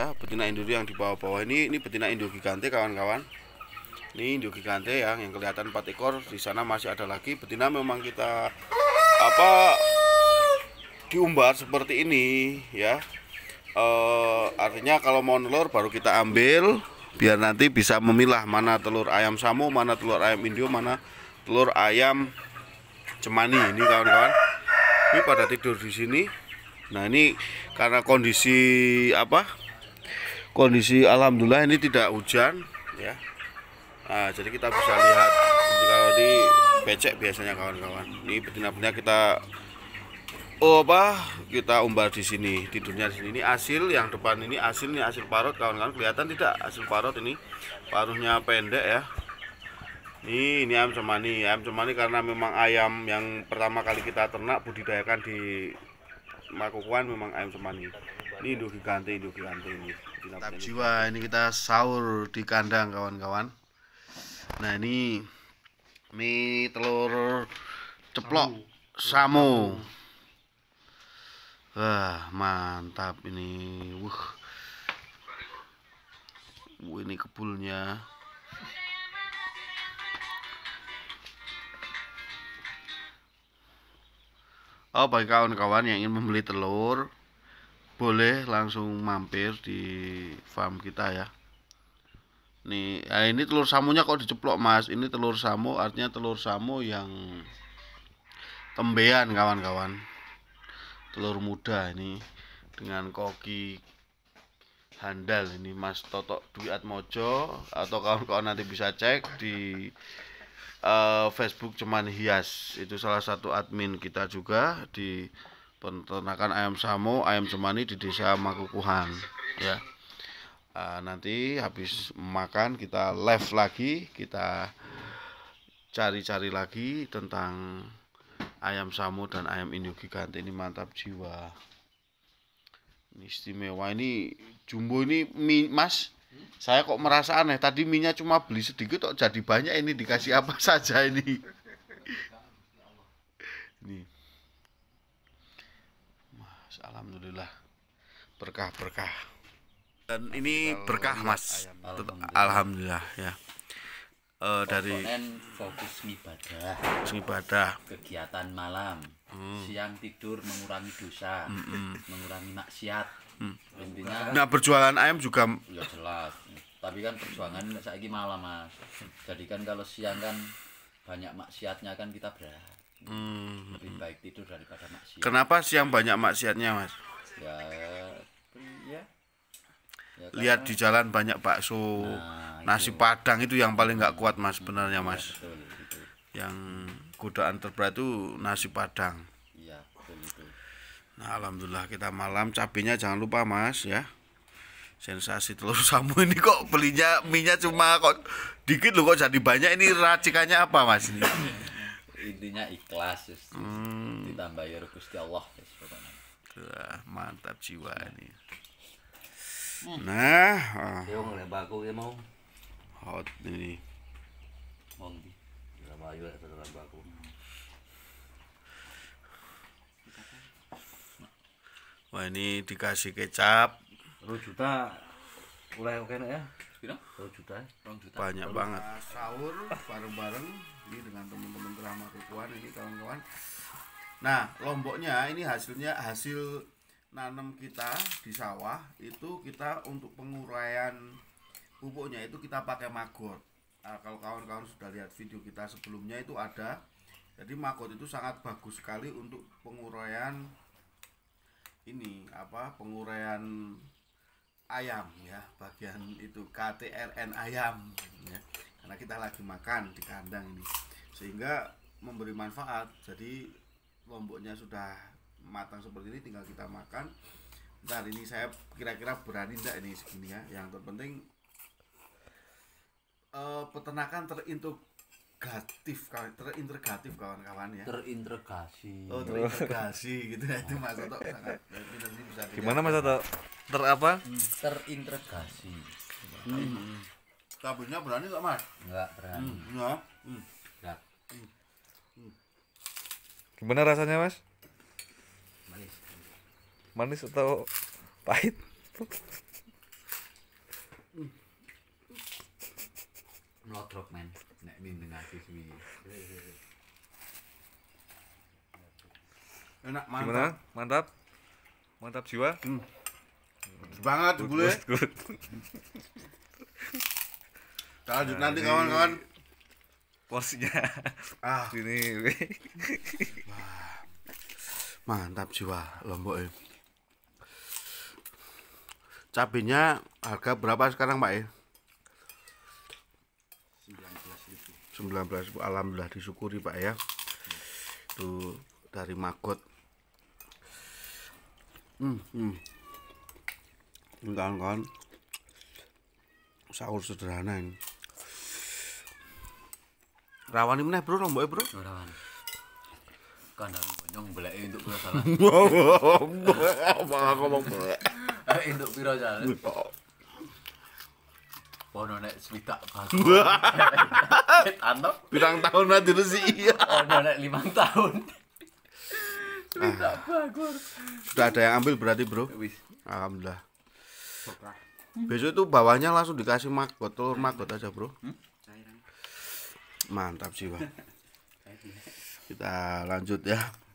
ya betina induk yang di bawah-bawah ini ini betina induk gigante kawan-kawan ini induk gigante yang yang kelihatan empat ekor di sana masih ada lagi betina memang kita apa diumbar seperti ini ya e, artinya kalau mau nelur baru kita ambil biar nanti bisa memilah mana telur ayam samu mana telur ayam indio mana telur ayam cemani ini kawan-kawan ini pada tidur di sini nah ini karena kondisi apa kondisi alhamdulillah ini tidak hujan ya nah, jadi kita bisa lihat kalau di becek biasanya kawan-kawan ini betina-betina kita oh apa kita umbar di sini tidurnya di sini ini asil yang depan ini asil ini asil parut kawan-kawan kelihatan tidak asil parut ini paruhnya pendek ya ini ini ayam cemani ayam cemani karena memang ayam yang pertama kali kita ternak budidayakan di Makukuan memang ayam cemani ini induk diganti induk gigante ini tetap jiwa ini kita sahur di kandang kawan-kawan nah ini mie telur ceplok samu. wah mantap ini wuh ini kepulnya. Oh, bagi kawan-kawan yang ingin membeli telur, boleh langsung mampir di farm kita ya nih nah ini telur samunya kok diceplok mas ini telur samu artinya telur samu yang tembean kawan-kawan telur muda ini dengan koki handal ini mas Totok duit mojo atau kawan-kawan nanti bisa cek di uh, Facebook cuman hias itu salah satu admin kita juga di peternakan ayam samo, ayam cemani di desa Makukuhan ya. Uh, nanti habis makan kita live lagi, kita cari-cari lagi tentang ayam samo dan ayam induk gigante ini mantap jiwa. Ini istimewa ini jumbo ini mie, Mas. Saya kok merasa aneh tadi minyak cuma beli sedikit kok jadi banyak ini dikasih apa saja ini. alhamdulillah berkah-berkah. Dan ini berkah Mas. alhamdulillah. ya. Uh, dari fokus ibadah, ibadah, kegiatan malam, hmm. siang tidur mengurangi dosa, hmm -hmm. mengurangi maksiat. Hmm. nah berjualan ayam juga. Ya jelas, tapi kan perjuangan saya lagi malam mas. Jadi kan kalau siang kan banyak maksiatnya kan kita berat. Hmm. Lebih baik tidur daripada maksiat. Kenapa siang banyak maksiatnya, Mas? Ya, Ya, ya Lihat di jalan banyak bakso, nah, nasi itu. padang itu yang paling nggak hmm. kuat, Mas, sebenarnya, iya, Mas. Ya, betul, itu. Yang godaan terberat itu nasi padang. Iya, betul Nah, alhamdulillah kita malam cabenya jangan lupa, Mas, ya sensasi telur samu ini kok belinya minyak cuma kok dikit loh kok jadi banyak ini racikannya apa mas ini intinya ikhlas just, hmm. ditambah ya Gusti Allah just, pokoknya Wah, mantap jiwa ini hmm. nah oh. yo ngene baku ya mau hot ini mau di lama ayo ya, tenan baku Wah ini dikasih kecap. Rp. juta Mulai oke ya? Piro? juta. Rp. juta. Ya? Banyak banget. Sahur bareng-bareng lagi iya, dengan teman-teman drama Rituan ini kawan-kawan. Nah, lomboknya ini hasilnya hasil nanam kita di sawah itu kita untuk penguraian pupuknya itu kita pakai maggot. Nah, kalau kawan-kawan sudah lihat video kita sebelumnya itu ada. Jadi maggot itu sangat bagus sekali untuk penguraian ini apa penguraian ayam ya bagian itu KTRN ayam ya karena kita lagi makan di kandang ini sehingga memberi manfaat jadi lomboknya sudah matang seperti ini tinggal kita makan dan ini saya kira-kira berani tidak ini segini ya yang terpenting uh, peternakan terintegratif terintegratif kawan-kawan ya terintegrasi oh terintegrasi gitu ya itu mas Toto sangat bisa gimana mas Toto ter apa hmm. terintegrasi hmm. Cabenya berani enggak, mas? Enggak berani. Hmm, ya. Hmm. Nah. Hmm. Hmm. Gimana rasanya mas? Manis. Manis atau pahit? Melodrok men, nek bindeng ati sih. Enak mantap. Gimana? Mantap? Mantap jiwa? Hmm. Banget boleh. Good. good. Kita lanjut nah, nanti kawan-kawan. Porsinya. Ah. Ini. Mantap jiwa lombok ini. Cabenya harga berapa sekarang, Pak? Ya? sembilan belas ribu. Alhamdulillah disyukuri, Pak ya. Itu dari Magot. Hmm, hmm. Kawan-kawan sahur sederhana ini. Rawani meneh, Bro, lomboke, Bro. Oh, rawani. Kandang bonyong beleke untuk pira salah. Malah ngomong belek. Eh, untuk pira salah. Pono oh, nek swidak bagus. Setan to. Pirang tahun nanti sih. Pono iya. oh, nek 5 tahun. Swidak ah. bagus. Sudah ada yang ambil berarti, Bro. Alhamdulillah. Besok itu bawahnya langsung dikasih makot, telur makot aja, Bro. Hmm? mantap sih bang kita lanjut ya